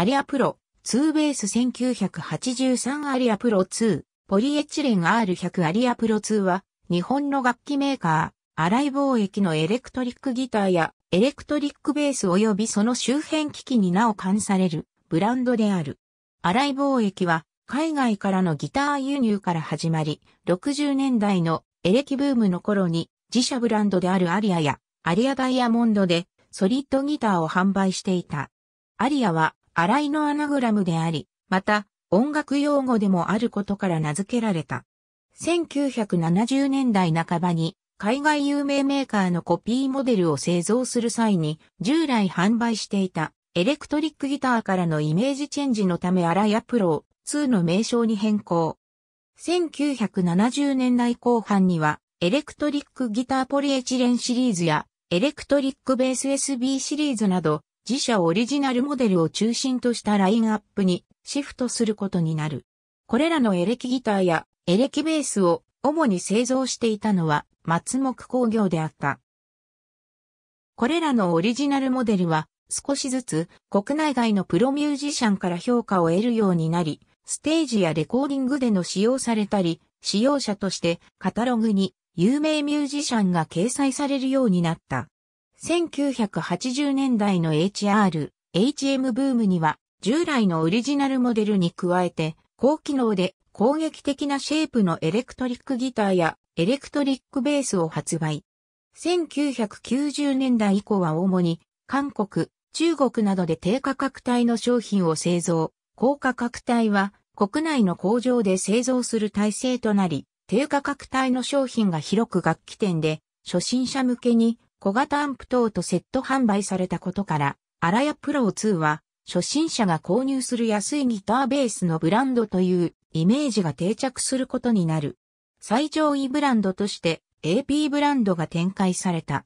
アリアプロ、2ベース1983アリアプロ2、ポリエチレン R100 アリアプロ2は、日本の楽器メーカー、荒井貿易のエレクトリックギターや、エレクトリックベース及びその周辺機器に名を冠される、ブランドである。荒井貿易は、海外からのギター輸入から始まり、60年代のエレキブームの頃に、自社ブランドであるアリアや、アリアダイヤモンドで、ソリッドギターを販売していた。アリアは、新井のアナグラムであり、また、音楽用語でもあることから名付けられた。1970年代半ばに海外有名メーカーのコピーモデルを製造する際に従来販売していたエレクトリックギターからのイメージチェンジのためアライアプロ2の名称に変更。1970年代後半にはエレクトリックギターポリエチレンシリーズやエレクトリックベース SB シリーズなど自社オリジナルモデルを中心としたラインアップにシフトすることになる。これらのエレキギターやエレキベースを主に製造していたのは松木工業であった。これらのオリジナルモデルは少しずつ国内外のプロミュージシャンから評価を得るようになり、ステージやレコーディングでの使用されたり、使用者としてカタログに有名ミュージシャンが掲載されるようになった。1980年代の HR、HM ブームには、従来のオリジナルモデルに加えて、高機能で攻撃的なシェイプのエレクトリックギターやエレクトリックベースを発売。1990年代以降は主に韓国、中国などで低価格帯の商品を製造。高価格帯は国内の工場で製造する体制となり、低価格帯の商品が広く楽器店で初心者向けに小型アンプ等とセット販売されたことから、アラヤプロー2は、初心者が購入する安いギターベースのブランドというイメージが定着することになる。最上位ブランドとして AP ブランドが展開された。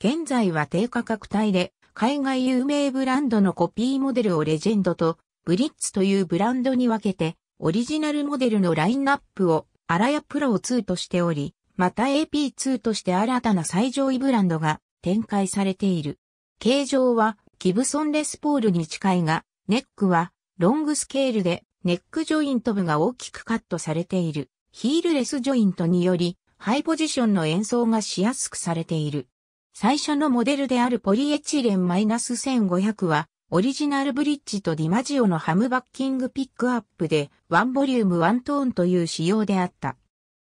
現在は低価格帯で海外有名ブランドのコピーモデルをレジェンドとブリッツというブランドに分けてオリジナルモデルのラインナップをアラヤプロー2としており、また AP2 として新たな最上位ブランドが展開されている。形状はギブソンレスポールに近いが、ネックはロングスケールでネックジョイント部が大きくカットされている。ヒールレスジョイントにより、ハイポジションの演奏がしやすくされている。最初のモデルであるポリエチレン -1500 は、オリジナルブリッジとディマジオのハムバッキングピックアップで、ワンボリュームワントーンという仕様であった。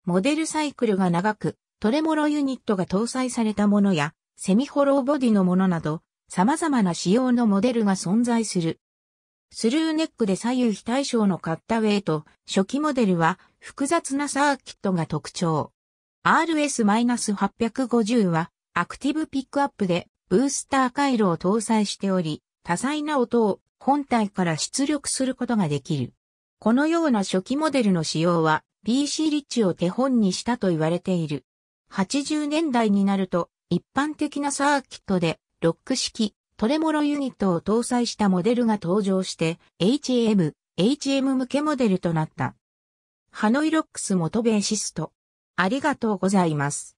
モデルサイクルが長く、トレモロユニットが搭載されたものや、セミホローボディのものなど、様々な仕様のモデルが存在する。スルーネックで左右非対称のカッタウェイと、初期モデルは複雑なサーキットが特徴。RS-850 は、アクティブピックアップで、ブースター回路を搭載しており、多彩な音を本体から出力することができる。このような初期モデルの仕様は、B.C. リッチを手本にしたと言われている。80年代になると、一般的なサーキットで、ロック式、トレモロユニットを搭載したモデルが登場して、HM、HM 向けモデルとなった。ハノイロックス元ベーシスト。ありがとうございます。